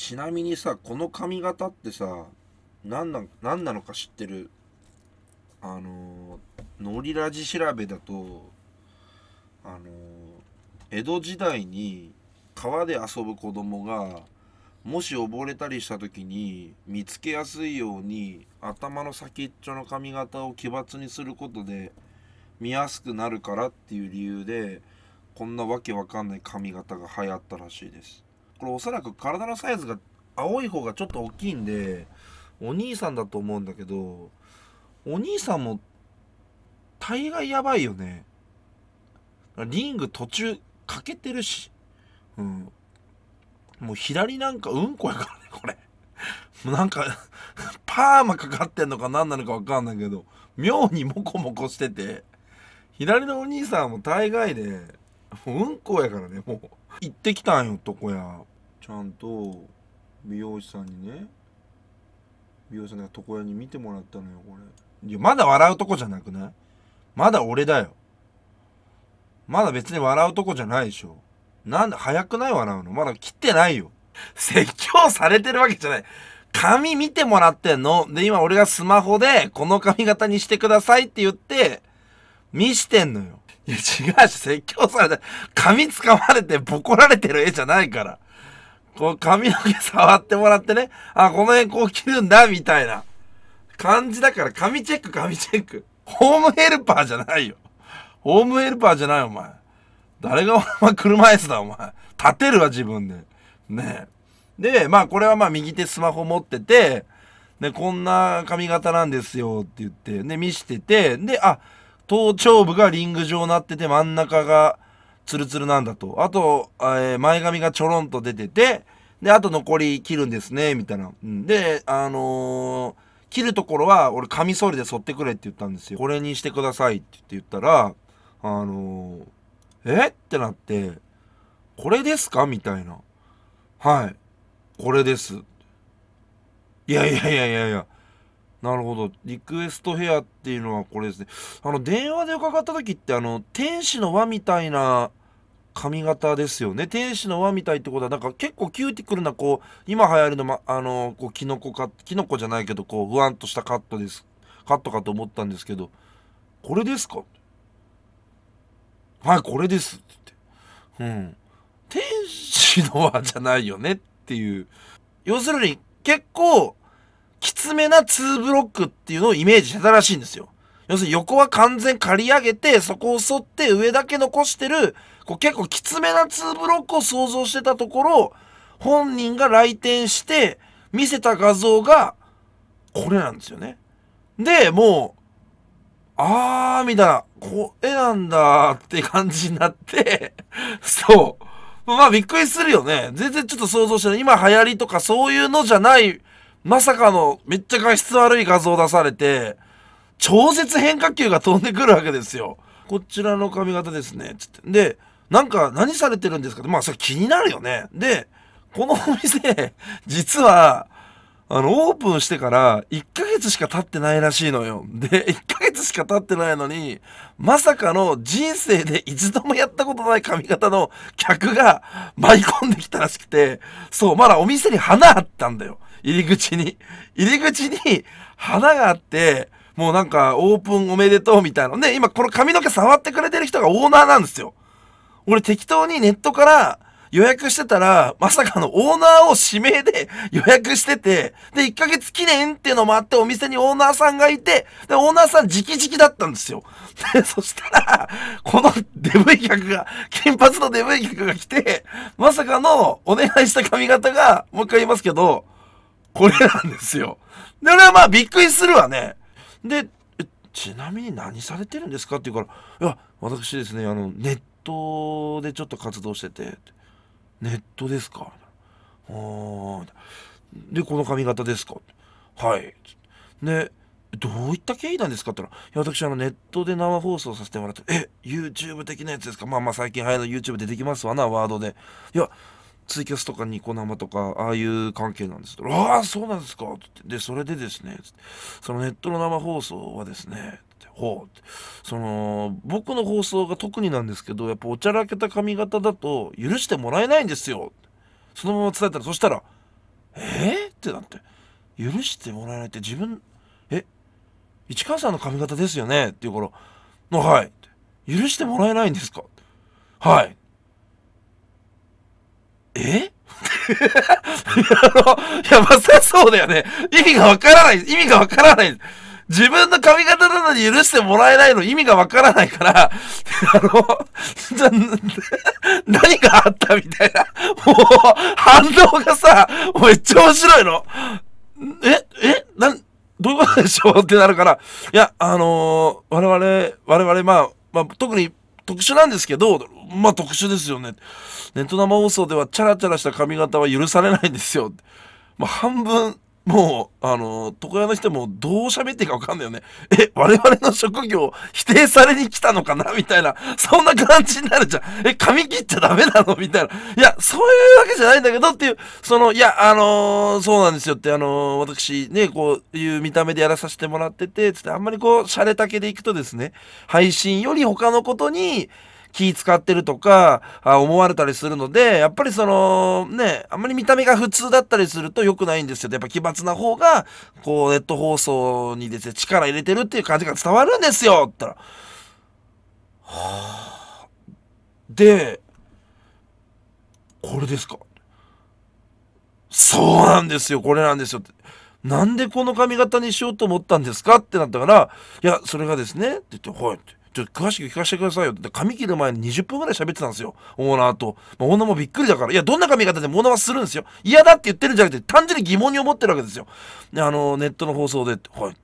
ちなみにさ、この髪型ってさ、何な何なのか知ってるあのノリラジ調べだと、あの江戸時代に川で遊ぶ子供が、もし溺れたりした時に見つけやすいように頭の先っちょの髪型を奇抜にすることで見やすくなるからっていう理由でこんなわけわかんない髪型が流行ったらしいです。これおそらく体のサイズが青い方がちょっと大きいんでお兄さんだと思うんだけどお兄さんも大概やばいよねリング途中欠けてるしうんもう左なんかうんこやからねこれもうなんかパーマかかってんのか何なのか分かんないけど妙にモコモコしてて左のお兄さんも大概で、ね、もううんこやからねもう行ってきたんよとこやゃんと美容師さんにね美容師さんが床屋に見てもらったのよこれいやまだ笑うとこじゃなくないまだ俺だよまだ別に笑うとこじゃないでしょなんで早くない笑うのまだ切ってないよ 説教されてるわけじゃない髪見てもらってんので今俺がスマホでこの髪型にしてくださいって言って見してんのよいや違うし説教されて髪掴まれてボコられてる絵じゃないからこう髪の毛触ってもらってね、あ、この辺こう切るんだ、みたいな感じだから、髪チェック、髪チェック。ホームヘルパーじゃないよ。ホームヘルパーじゃない、お前。誰がお前車椅子だ、お前。立てるわ、自分で。ねで、まあ、これはまあ、右手スマホ持ってて、で、こんな髪型なんですよって言って、で、見してて、で、あ、頭頂部がリング状になってて、真ん中が、ツルツルなんだと。あと、えー、前髪がちょろんと出てて、で、あと残り切るんですね、みたいな。うん、で、あのー切るところは俺カミソリで剃ってくれって言ったんですよ。これにしてくださいって言ったら、あのー、えってなって、これですかみたいな。はい。これです。いやいやいやいやいや。なるほど。リクエストヘアっていうのはこれですね。あの、電話で伺った時って、あの、天使の輪みたいな髪型ですよね。天使の輪みたいってことは、なんか結構キューティクルな、こう、今流行るの、ま、あの、こう、キノコか、キノコじゃないけど、こう、不安としたカットです。カットかと思ったんですけど、これですかはい、これです。って。うん。天使の輪じゃないよねっていう。要するに、結構、きつめな2ブロックっていうのをイメージしてたらしいんですよ。要するに横は完全刈り上げて、そこを沿って上だけ残してる、こう結構きつめな2ブロックを想像してたところ、本人が来店して見せた画像がこれなんですよね。で、もう、あーみたいな、これなんだーって感じになって そう。まあびっくりするよね。全然ちょっと想像してない。今流行りとかそういうのじゃないまさかのめっちゃ画質悪い画像出されて、超絶変化球が飛んでくるわけですよ。こちらの髪型ですね。つって。で、なんか何されてるんですかまあそれ気になるよね。で、このお店、実は、あの、オープンしてから1ヶ月しか経ってないらしいのよ。で、1ヶ月しか経ってないのに、まさかの人生で一度もやったことない髪型の客が舞い込んできたらしくて、そう、まだお店に花あったんだよ。入り口に。入り口に花があって、もうなんかオープンおめでとうみたいな。ね、今この髪の毛触ってくれてる人がオーナーなんですよ。俺適当にネットから、予約してたら、まさかのオーナーを指名で 予約してて、で、1ヶ月記念っていうのもあって、お店にオーナーさんがいて、で、オーナーさん直々だったんですよ。で、そしたら、この デブイ客が、金髪のデブイ客が来て、まさかのお願いした髪型が、もう一回言いますけど、これなんですよ。で、俺はまあびっくりするわね。で、ちなみに何されてるんですかって言うから、いや、私ですね、あの、ネットでちょっと活動してて、ネットですかはで、この髪型ですかはい。で、どういった経緯なんですかって言ったら、いや、私、あの、ネットで生放送させてもらって、え、YouTube 的なやつですかまあまあ、最近流行の YouTube 出てきますわな、ワードで。いや、ツイキャスとかニコ生とか、ああいう関係なんですああ、そうなんですかって。で、それでですね、そのネットの生放送はですね、ってほうその僕の放送が特になんですけどやっぱおちゃらけた髪型だと許してもらえないんですよそのまま伝えたらそしたら「えっ?」ってなって「許してもらえない」って自分「え市川さんの髪型ですよね?」って言うから「のはい」許してもらえないんですか?」はい」え いや、まさそうだよね。意味がわからない。意味がわからない。自分の髪型なのに許してもらえないの意味がわからないから、あの、何があったみたいな、もう、反応がさ、めっちゃ面白いの。え、え、なん、どういうことでしょうってなるから、いや、あのー、我々、我々、まあ、まあ、特に特殊なんですけど、まあ特殊ですよね。ネット生放送ではチャラチャラした髪型は許されないんですよ。まあ半分、もう、あの、床屋の人もどう喋っていいかわかんないよね。え、我々の職業否定されに来たのかなみたいな、そんな感じになるじゃん。え、髪切っちゃダメなのみたいな。いや、そういうわけじゃないんだけどっていう、その、いや、あのー、そうなんですよって、あのー、私、ね、こういう見た目でやらさせてもらってて、つって、あんまりこう、洒落たけでいくとですね、配信より他のことに、気使ってるとかあ思われたりするのでやっぱりそのねあんまり見た目が普通だったりすると良くないんですよ。やっぱ奇抜な方がこうネット放送にですね力入れてるっていう感じが伝わるんですよって言ったら。はでこれですかそうなんですよこれなんですよって。なんでこの髪型にしようと思ったんですかってなったから、いや、それがですね、って言って、ほいって。ちょっと詳しく聞かせてくださいよって髪切る前に20分ぐらい喋ってたんですよオーナーと、まあ、オーナーもびっくりだからいやどんな髪型でもオーナーはするんですよ嫌だって言ってるんじゃなくて単純に疑問に思ってるわけですよであのネットの放送で「はい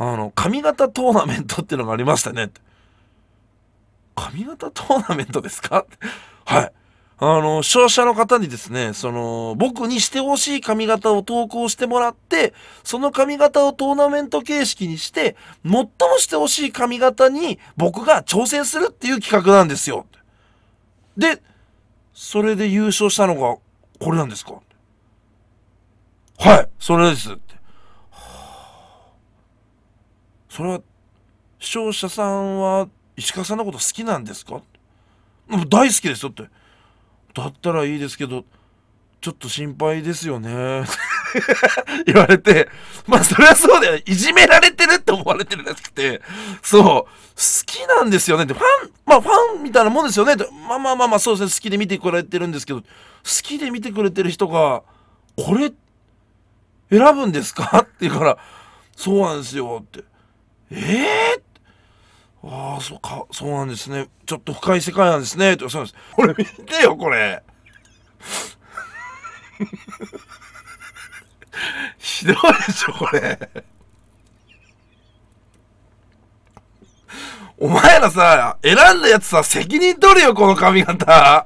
あの髪型トーナメントっていうのがありましたね」って「髪型トーナメントですか?」はいあの、視聴者の方にですね、その、僕にしてほしい髪型を投稿してもらって、その髪型をトーナメント形式にして、最もしてほしい髪型に僕が挑戦するっていう企画なんですよ。で、それで優勝したのが、これなんですかはい、それです。それは、視聴者さんは、石川さんのこと好きなんですか大好きですよって。だったらいいですけど、ちょっと心配ですよね。言われて、まあそれはそうだよいじめられてるって思われてるらしくて、そう、好きなんですよねって、ファン、まあファンみたいなもんですよねって、まあまあまあまあそうですね、好きで見てくれてるんですけど、好きで見てくれてる人が、これ、選ぶんですかって言うから、そうなんですよって、えー、ってああ、そうか、そうなんですね。ちょっと深い世界なんですね。と、そうです。これ見てよ、これ。ひどいでしょ、これ。お前らさ、選んだやつさ、責任取るよ、この髪型。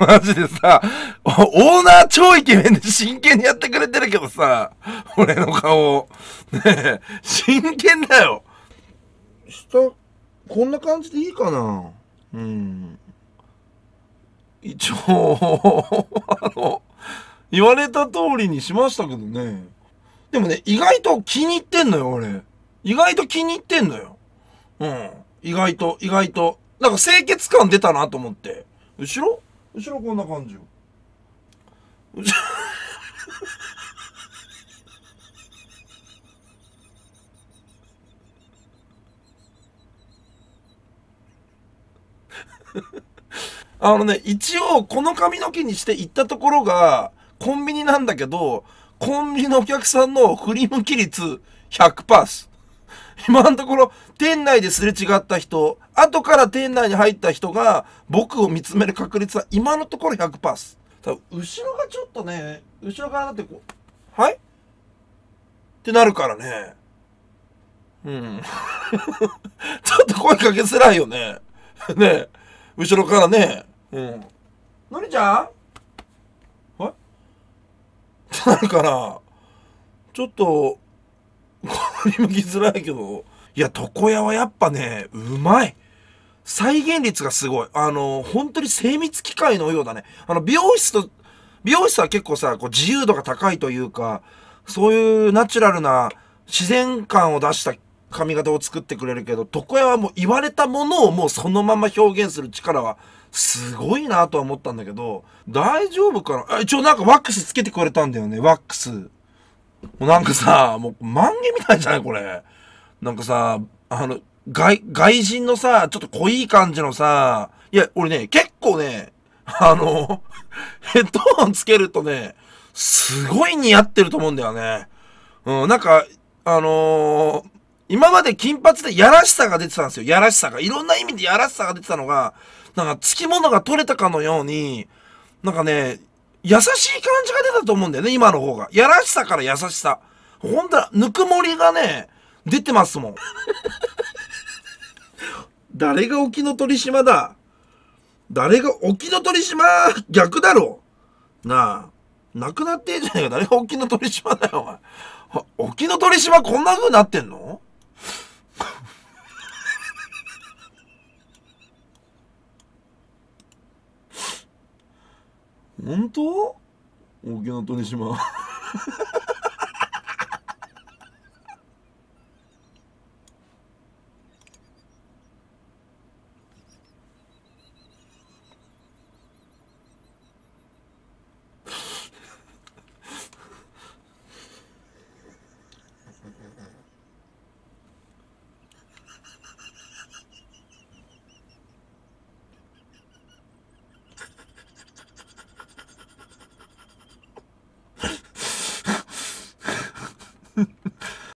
マジでさ、オーナー超イケメンで真剣にやってくれてるけどさ、俺の顔。ねえ、真剣だよ。下こんな感じでいいかなうん一応あの言われた通りにしましたけどねでもね意外と気に入ってんのよ俺意外と気に入ってんのようん意外と意外となんか清潔感出たなと思って後ろ後ろこんな感じよ あのね、一応この髪の毛にして行ったところが、コンビニなんだけど、コンビニのお客さんの振り向き率100%っす。今のところ、店内ですれ違った人、後から店内に入った人が、僕を見つめる確率は今のところ100%っす。ただ、後ろがちょっとね、後ろからだってこう、はいってなるからね。うん。ちょっと声かけづらいよね。ねえ。後ろからね。うん。のりちゃんえってなるから、ちょっと、これ向きづらいけど、いや、床屋はやっぱね、うまい。再現率がすごい。あの、本当に精密機械のようだね。あの、美容室と、美容室は結構さ、こう自由度が高いというか、そういうナチュラルな自然感を出した髪型を作ってくれるけど床屋はもう言われたものをもうそのまま表現する力はすごいなとは思ったんだけど大丈夫かな一応なんかワックスつけてくれたんだよねワックスもうなんかさもう漫画みたいじゃないこれなんかさあの外外人のさちょっと濃い感じのさいや俺ね結構ねあの ヘッドホンつけるとねすごい似合ってると思うんだよねうんなんかあのー、今まで金髪でやらしさが出てたんですよ。やらしさが。いろんな意味でやらしさが出てたのが、なんか、つきものが取れたかのように、なんかね、優しい感じが出たと思うんだよね、今の方が。やらしさから優しさ。ほんとだ、ぬくもりがね、出てますもん。誰が沖の鳥島だ誰が沖の鳥島逆だろなあ。なくなってんじゃねえか。誰が沖の鳥島だよ、お前。沖の鳥島こんな風になってんの 本当沖縄鳥島